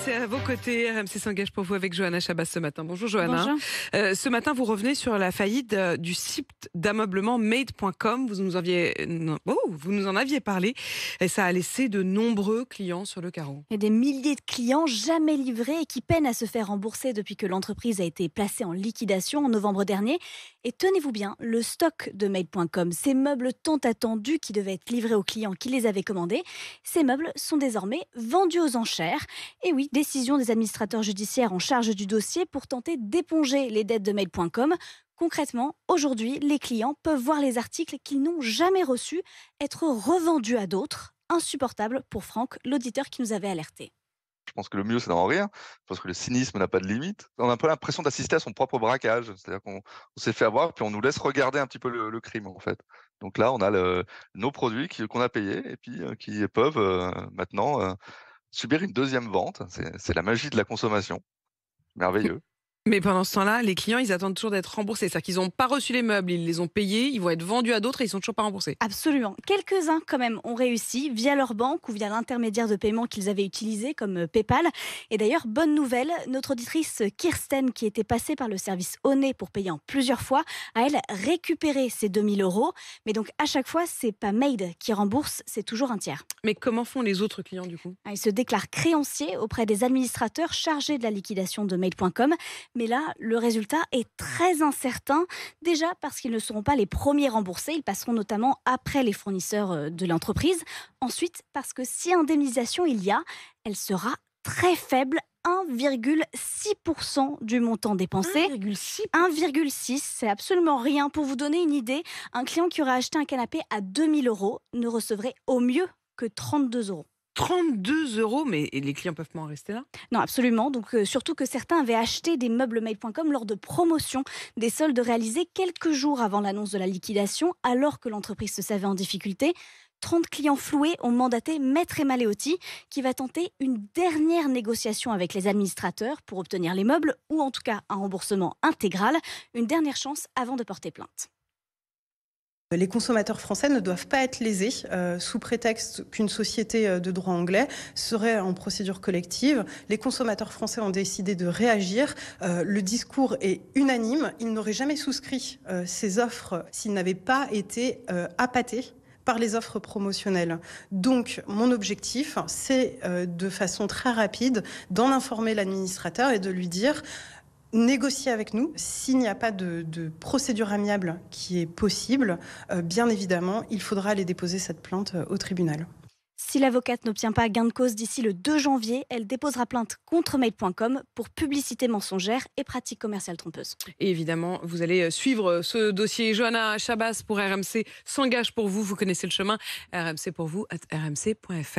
C'est à vos côtés. RMC s'engage pour vous avec Johanna Chabas ce matin. Bonjour Johanna. Bonjour. Euh, ce matin, vous revenez sur la faillite euh, du site d'ameublement made.com. Vous nous, aviez, oh, vous nous en aviez parlé et ça a laissé de nombreux clients sur le carreau. Et des milliers de clients jamais livrés et qui peinent à se faire rembourser depuis que l'entreprise a été placée en liquidation en novembre dernier. Et tenez-vous bien, le stock de made.com, ces meubles tant attendus qui devaient être livrés aux clients qui les avaient commandés, ces meubles sont désormais vendus aux enchères. Et oui, décision des administrateurs judiciaires en charge du dossier pour tenter d'éponger les dettes de mail.com. Concrètement, aujourd'hui, les clients peuvent voir les articles qu'ils n'ont jamais reçus être revendus à d'autres. Insupportable pour Franck, l'auditeur qui nous avait alerté. Je pense que le mieux, c'est d'en rire, parce que le cynisme n'a pas de limite. On a un peu l'impression d'assister à son propre braquage, c'est-à-dire qu'on s'est fait avoir, puis on nous laisse regarder un petit peu le, crime, en fait. Donc là, on a nos produits qu'on a payés, et puis euh, qui peuvent euh, maintenant... Euh, subir une deuxième vente. C'est la magie de la consommation. Merveilleux. Mais pendant ce temps-là, les clients, ils attendent toujours d'être remboursés. C'est-à-dire qu'ils n'ont pas reçu les meubles, ils les ont payés, ils vont être vendus à d'autres et ils sont toujours pas remboursés. Absolument. Quelques-uns, quand même, ont réussi via leur banque ou via l'intermédiaire de paiement qu'ils avaient utilisé, comme euh, PayPal. Et d'ailleurs, bonne nouvelle, notre auditrice Kirsten, qui était passée par le service ONE pour payer en plusieurs fois, a, elle, récupéré ses 2000 euros. Mais donc, à chaque fois, c'est pas Maid qui rembourse, c'est toujours un tiers. Mais comment font les autres clients, du coup ah, Ils se déclarent créanciers auprès des administrateurs chargés de la liquidation de Made.com. Mais là, le résultat est très incertain, déjà parce qu'ils ne seront pas les premiers remboursés, ils passeront notamment après les fournisseurs euh, de l'entreprise. Ensuite, parce que si indemnisation il y a, elle sera très faible 1,6% du montant dépensé. 1,6 1,6%, c'est absolument rien. Pour vous donner une idée, un client qui aurait acheté un canapé à 2000 euros ne recevrait au mieux que 32 euros. 32 euros, mais les clients peuvent pas en rester là Non, absolument. Donc, euh, surtout que certains avaient acheté des meubles mail.com lors de promotions, des soldes réalisés quelques jours avant l'annonce de la liquidation, alors que l'entreprise se savait en difficulté. 30 clients floués ont mandaté Maître Emaleotti, qui va tenter une dernière négociation avec les administrateurs pour obtenir les meubles, ou en tout cas un remboursement intégral, une dernière chance avant de porter plainte. Les consommateurs français ne doivent pas être lésés euh, sous prétexte qu'une société euh, de droit anglais serait en procédure collective. Les consommateurs français ont décidé de réagir. Euh, le discours est unanime. Ils n'auraient jamais souscrit ces offres s'ils n'avaient pas été appâtés par les offres promotionnelles. Donc, mon objectif, c'est de façon très rapide d'en informer l'administrateur et de lui dire négocier avec nous. S'il n'y a pas de, procédure amiable qui est possible, euh, bien évidemment, il faudra aller déposer cette plainte euh, au tribunal. Si l'avocate n'obtient pas gain de cause d'ici le 2 janvier, elle déposera plainte contre mail.com pour publicité mensongère et pratiques commerciales trompeuses. Et évidemment, vous allez euh, suivre ce dossier. Johanna Chabas pour RMC s'engage pour vous. Vous connaissez le chemin. RMC pour vous at rmc.fr.